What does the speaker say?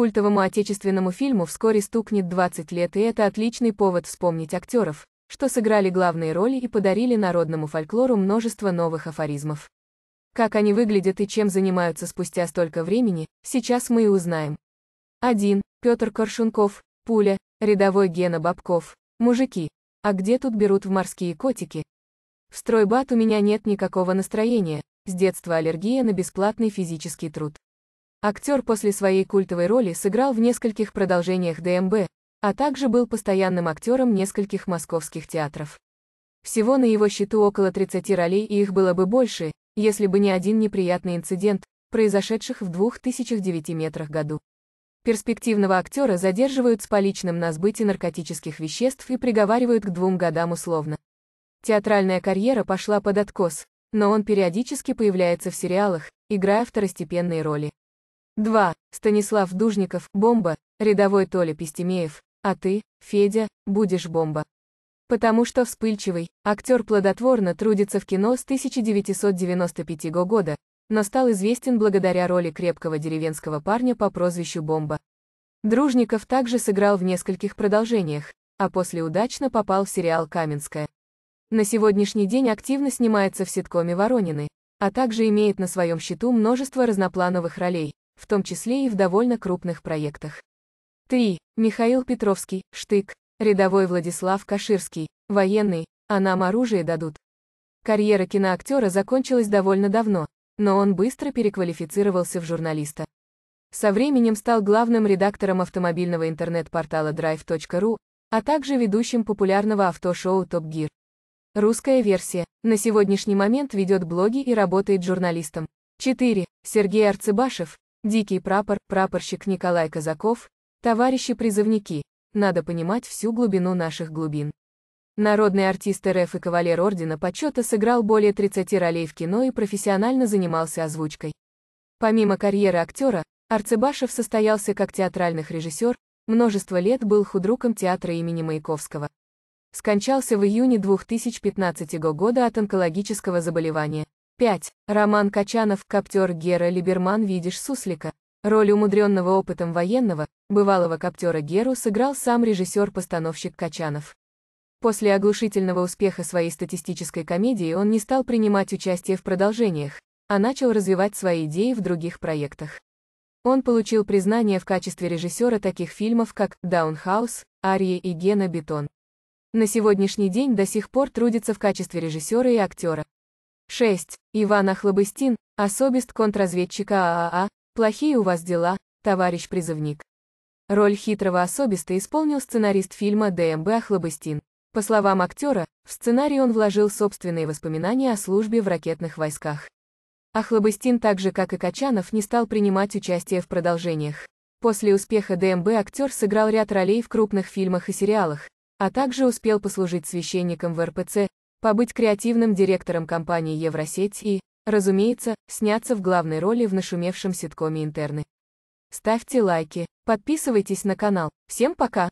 культовому отечественному фильму вскоре стукнет 20 лет, и это отличный повод вспомнить актеров, что сыграли главные роли и подарили народному фольклору множество новых афоризмов. Как они выглядят и чем занимаются спустя столько времени, сейчас мы и узнаем. 1. Петр Коршунков, Пуля, рядовой Гена Бабков. Мужики, а где тут берут в морские котики? В стройбат у меня нет никакого настроения, с детства аллергия на бесплатный физический труд. Актер после своей культовой роли сыграл в нескольких продолжениях ДМБ, а также был постоянным актером нескольких московских театров. Всего на его счету около 30 ролей и их было бы больше, если бы не один неприятный инцидент, произошедших в 2009 метрах году. Перспективного актера задерживают с поличным на сбыте наркотических веществ и приговаривают к двум годам условно. Театральная карьера пошла под откос, но он периодически появляется в сериалах, играя второстепенные роли. 2. Станислав Дужников, бомба, рядовой Толя Пестемеев, а ты, Федя, будешь бомба. Потому что вспыльчивый, актер плодотворно трудится в кино с 1995 года, но стал известен благодаря роли крепкого деревенского парня по прозвищу Бомба. Дружников также сыграл в нескольких продолжениях, а после удачно попал в сериал «Каменская». На сегодняшний день активно снимается в ситкоме «Воронины», а также имеет на своем счету множество разноплановых ролей, в том числе и в довольно крупных проектах. 3. Михаил Петровский, Штык, рядовой Владислав Каширский, военный, а нам оружие дадут. Карьера киноактера закончилась довольно давно, но он быстро переквалифицировался в журналиста. Со временем стал главным редактором автомобильного интернет-портала drive.ru, а также ведущим популярного автошоу Top Gear. Русская версия. На сегодняшний момент ведет блоги и работает журналистом. 4. Сергей Арцебашев, Дикий прапор, прапорщик Николай Казаков, товарищи-призывники, надо понимать всю глубину наших глубин. Народный артист РФ и кавалер Ордена Почета сыграл более 30 ролей в кино и профессионально занимался озвучкой. Помимо карьеры актера, Арцебашев состоялся как театральных режиссер, множество лет был худруком театра имени Маяковского. Скончался в июне 2015 года от онкологического заболевания. 5. Роман Качанов, коптер Гера Либерман «Видишь суслика». Роль умудренного опытом военного, бывалого коптера Геру сыграл сам режиссер-постановщик Качанов. После оглушительного успеха своей статистической комедии он не стал принимать участие в продолжениях, а начал развивать свои идеи в других проектах. Он получил признание в качестве режиссера таких фильмов, как «Даунхаус», «Ария» и «Гена Бетон». На сегодняшний день до сих пор трудится в качестве режиссера и актера, 6. Иван Ахлобыстин, особист контрразведчика ААА, плохие у вас дела, товарищ призывник. Роль хитрого особиста исполнил сценарист фильма ДМБ Ахлобыстин. По словам актера, в сценарий он вложил собственные воспоминания о службе в ракетных войсках. Ахлобыстин так же, как и Качанов, не стал принимать участие в продолжениях. После успеха ДМБ актер сыграл ряд ролей в крупных фильмах и сериалах, а также успел послужить священником в РПЦ, побыть креативным директором компании Евросеть и, разумеется, сняться в главной роли в нашумевшем ситкоме «Интерны». Ставьте лайки, подписывайтесь на канал. Всем пока!